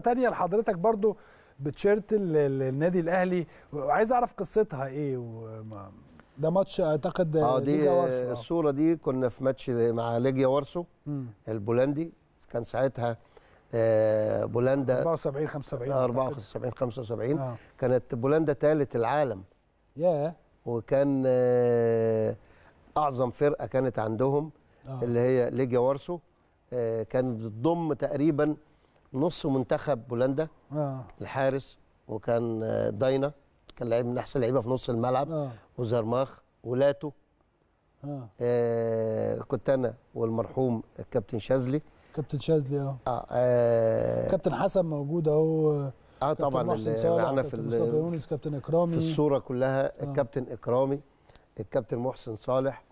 تانية لحضرتك برضو بتشيرت النادي الاهلي وعايز اعرف قصتها ايه وما ده ماتش اعتقد اه دي آه. الصوره دي كنا في ماتش مع ليجيا وارسو البولندي كان ساعتها آه بولندا 74 75 74 75 آه. كانت بولندا ثالث العالم ياه yeah. وكان آه اعظم فرقه كانت عندهم آه. اللي هي ليجيا وارسو آه كان بتضم تقريبا نص منتخب بولندا آه. الحارس وكان آه، داينا كان لعيب من احسن لعيبه في نص الملعب آه. وزرماخ ولاتو آه. آه كنت انا والمرحوم الكابتن شاذلي كابتن شاذلي آه. آه. آه، كابتن حسن موجود اهو اه, آه، طبعا معانا في يونس كابتن اكرامي في الصوره كلها آه. الكابتن اكرامي الكابتن محسن صالح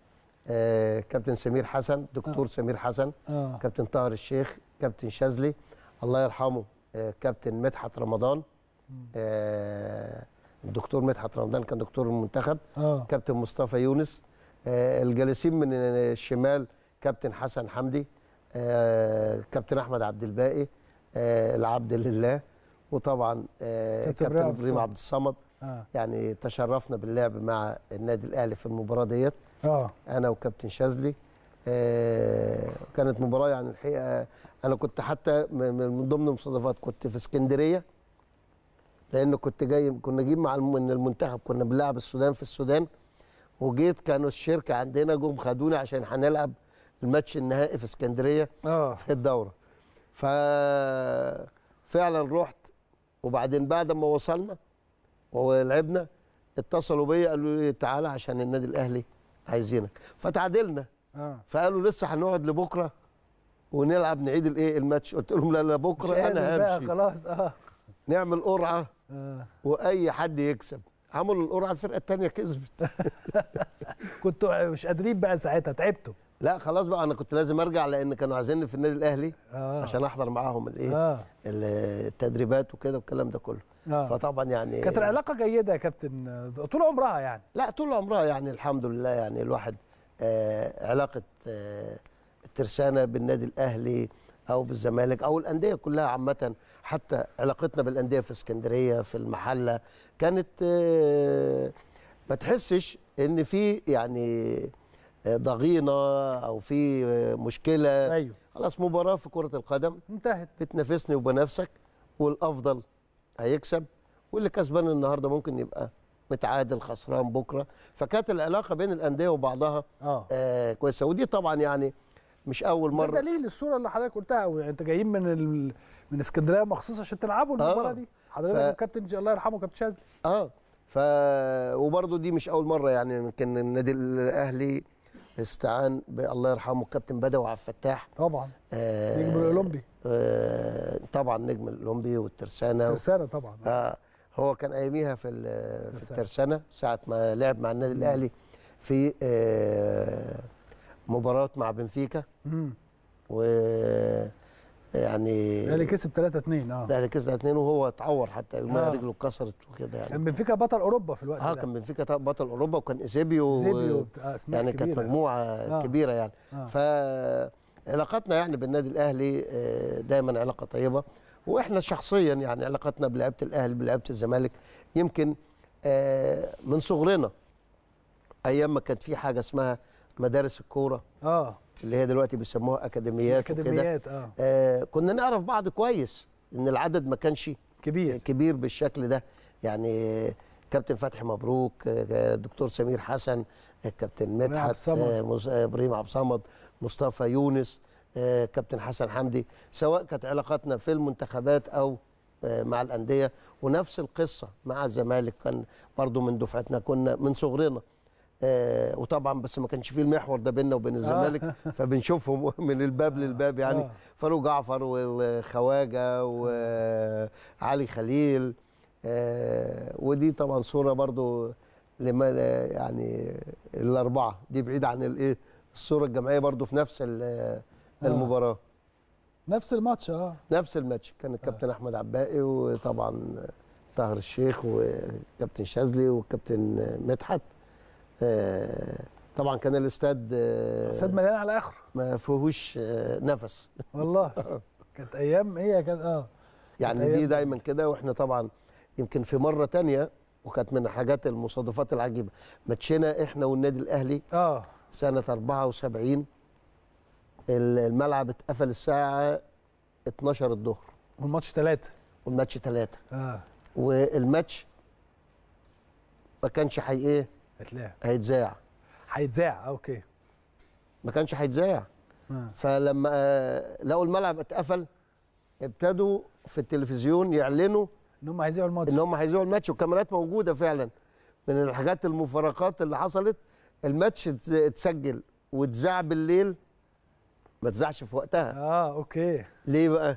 آه كابتن سمير حسن دكتور آه. سمير حسن آه. كابتن طاهر الشيخ كابتن شاذلي الله يرحمه آه، كابتن مدحت رمضان الدكتور آه، مدحت رمضان كان دكتور المنتخب آه. كابتن مصطفى يونس آه، الجالسين من الشمال كابتن حسن حمدي كابتن احمد عبد الباقي العبد لله وطبعا كابتن ابراهيم عبد الصمد آه. يعني تشرفنا باللعب مع النادي الاهلي في المباراه ديت آه. انا وكابتن شاذلي آه، كانت مباراه يعني الحقيقه انا كنت حتى من ضمن المصادفات كنت في اسكندريه لان كنت جاي كنا جايين مع من المنتخب كنا بنلعب السودان في السودان وجيت كانوا الشركه عندنا جم خدوني عشان هنلعب الماتش النهائي في اسكندريه آه. في الدوره ففعلا رحت وبعدين بعد ما وصلنا ولعبنا اتصلوا بيا قالوا لي تعالى عشان النادي الاهلي عايزينك فتعادلنا اه فقالوا لسه هنقعد لبكره ونلعب نعيد الايه الماتش قلت لهم لا لا بكره انا همشي خلاص اه نعمل قرعه آه. واي حد يكسب عملوا القرعه الفرقه الثانيه كسبت كنتوا مش قادرين بقى ساعتها تعبتوا لا خلاص بقى انا كنت لازم ارجع لان كانوا عايزيني في النادي الاهلي آه. عشان احضر معاهم الايه آه. التدريبات وكده والكلام ده كله آه. فطبعا يعني كانت العلاقه جيده يا كابتن طول عمرها يعني لا طول عمرها يعني الحمد لله يعني الواحد آه، علاقه آه، الترسانه بالنادي الاهلي او بالزمالك او الانديه كلها عامه حتى علاقتنا بالانديه في اسكندريه في المحله كانت آه، ما تحسش ان في يعني ضغينه او في مشكله أيوه. خلاص مباراه في كره القدم انتهت بتنافسني وبنافسك والافضل هيكسب واللي كسبان النهارده ممكن يبقى بتعادل خسران بكره فكانت العلاقه بين الانديه وبعضها آه. آه كويسه ودي طبعا يعني مش اول مره ده دليل الصوره اللي حضرتك قلتها يعني انت جايين من ال... من اسكندريه مخصوص عشان تلعبوا آه. المباراه آه. دي حضرتك ف... كابتن الله يرحمه كابتن شاذلي اه ف وبرده دي مش اول مره يعني يمكن النادي الاهلي استعان بالله يرحمه الكابتن بدوي عبد الفتاح طبعا آه نجم الاولمبي آه طبعا نجم الاولمبي والترسانه ترسانه طبعا آه هو كان اياميها في في الترسانه ساعه ما لعب مع النادي الاهلي في آه، مباراه مع بنفيكا و يعني الاهلي كسب 3 2 اه الاهلي كسب 3 2 وهو اتعور حتى آه. رجله اتكسرت وكده يعني كان بنفيكا بطل اوروبا في الوقت آه، ده اه كان بنفيكا بطل اوروبا وكان ايزيبيو ايزيبيو آه يعني كانت مجموعه آه. كبيره يعني آه. فعلاقتنا يعني بالنادي الاهلي آه، دايما علاقه طيبه واحنا شخصيا يعني علاقتنا بلعيبه الاهلي بلعيبه الزمالك يمكن آه، من صغرنا ايام ما كان في حاجه اسمها مدارس الكوره اه اللي هي دلوقتي بيسموها اكاديميات اكاديميات آه. اه كنا نعرف بعض كويس ان العدد ما كانش كبير كبير بالشكل ده يعني كابتن فتحي مبروك آه، دكتور سمير حسن الكابتن آه، مدحت ابراهيم عبد الصمد مصطفى يونس آه، كابتن حسن حمدي سواء كانت علاقاتنا في المنتخبات او آه، مع الانديه ونفس القصه مع الزمالك كان برضو من دفعتنا كنا من صغرنا آه، وطبعا بس ما كانش فيه المحور ده بيننا وبين الزمالك فبنشوفهم من الباب للباب يعني فاروق جعفر والخواجه وعلي خليل ودي طبعا صوره برضو لما يعني الاربعه دي بعيد عن الايه الصوره الجمعيه برضو في نفس آه. المباراه نفس الماتش اه نفس الماتش كان الكابتن آه. احمد عباقي وطبعا طاهر الشيخ وكابتن شاذلي والكابتن مدحت آه طبعا كان الاستاد آه، استاد مليان على اخره ما فيهوش آه نفس والله كانت ايام هي كانت اه يعني دي دايما كده واحنا طبعا يمكن في مره تانية وكانت من حاجات المصادفات العجيبه ماتشنا احنا والنادي الاهلي اه سنه 74 الملعب اتقفل الساعه 12 الظهر والماتش 3 والماتش 3 اه والماتش ما كانش حي ايه هتلاقي هيتذاع هيتذاع آه، اوكي ما كانش هيتذاع آه. فلما آه، لقوا الملعب اتقفل ابتدوا في التلفزيون يعلنوا ان هم هيذيعوا الماتش ان هم هيذيعوا الماتش والكاميرات موجوده فعلا من الحاجات المفارقات اللي حصلت الماتش اتسجل واتذاع بالليل ما تزعش في وقتها اه اوكي ليه بقى؟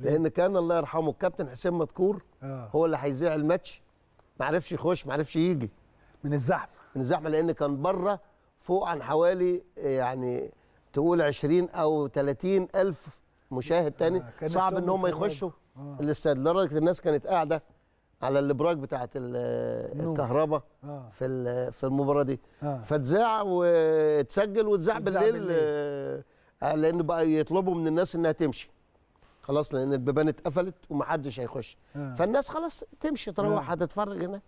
ليه؟ لان كان الله يرحمه الكابتن حسين مدكور آه. هو اللي هيذيع الماتش ما عرفش يخش ما عرفش يجي من الزحمه من الزحمه لان كان بره فوق عن حوالي يعني تقول 20 او 30 الف مشاهد آه، تاني آه. صعب ان هم يخشوا آه. الاستاد لدرجه الناس كانت قاعده على الابراج بتاعه الكهرباء آه. في في المباراه دي آه. فاتذاع واتسجل واتذاع بالليل, بالليل. آه، آه، لان بقى يطلبوا من الناس انها تمشي خلاص لان البيبان اتقفلت ومحدش هيخش آه. فالناس خلاص تمشي تروح آه. هتتفرج هناك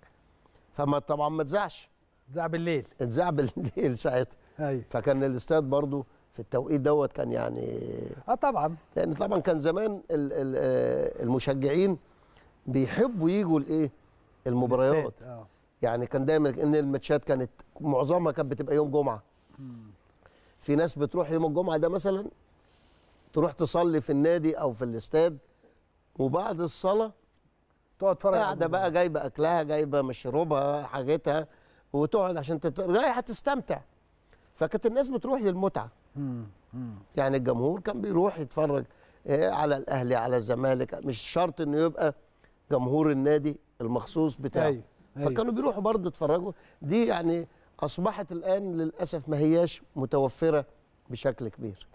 فما طبعا ما تزعش تزع بالليل تزع بالليل ساعتها ايوه فكان الاستاد برضو في التوقيت دوت كان يعني اه طبعا لان طبعا كان زمان آه، المشجعين بيحبوا يجوا لايه المباريات آه. يعني كان دايما ان الماتشات كانت معظمها كانت بتبقى يوم جمعه في ناس بتروح يوم الجمعه ده مثلا تروح تصلي في النادي او في الاستاد وبعد الصلاه تقعد تتفرج قاعده بقى جايبه اكلها جايبه مشروبها حاجتها وتقعد عشان تت... رايحه تستمتع فكانت الناس بتروح للمتعه يعني الجمهور كان بيروح يتفرج آه، على الاهلي على الزمالك مش شرط انه يبقى جمهور النادي المخصوص بتاعه أيوه. أيوه. فكانوا بيروحوا برضه يتفرجوا دي يعني أصبحت الآن للأسف ما هياش متوفرة بشكل كبير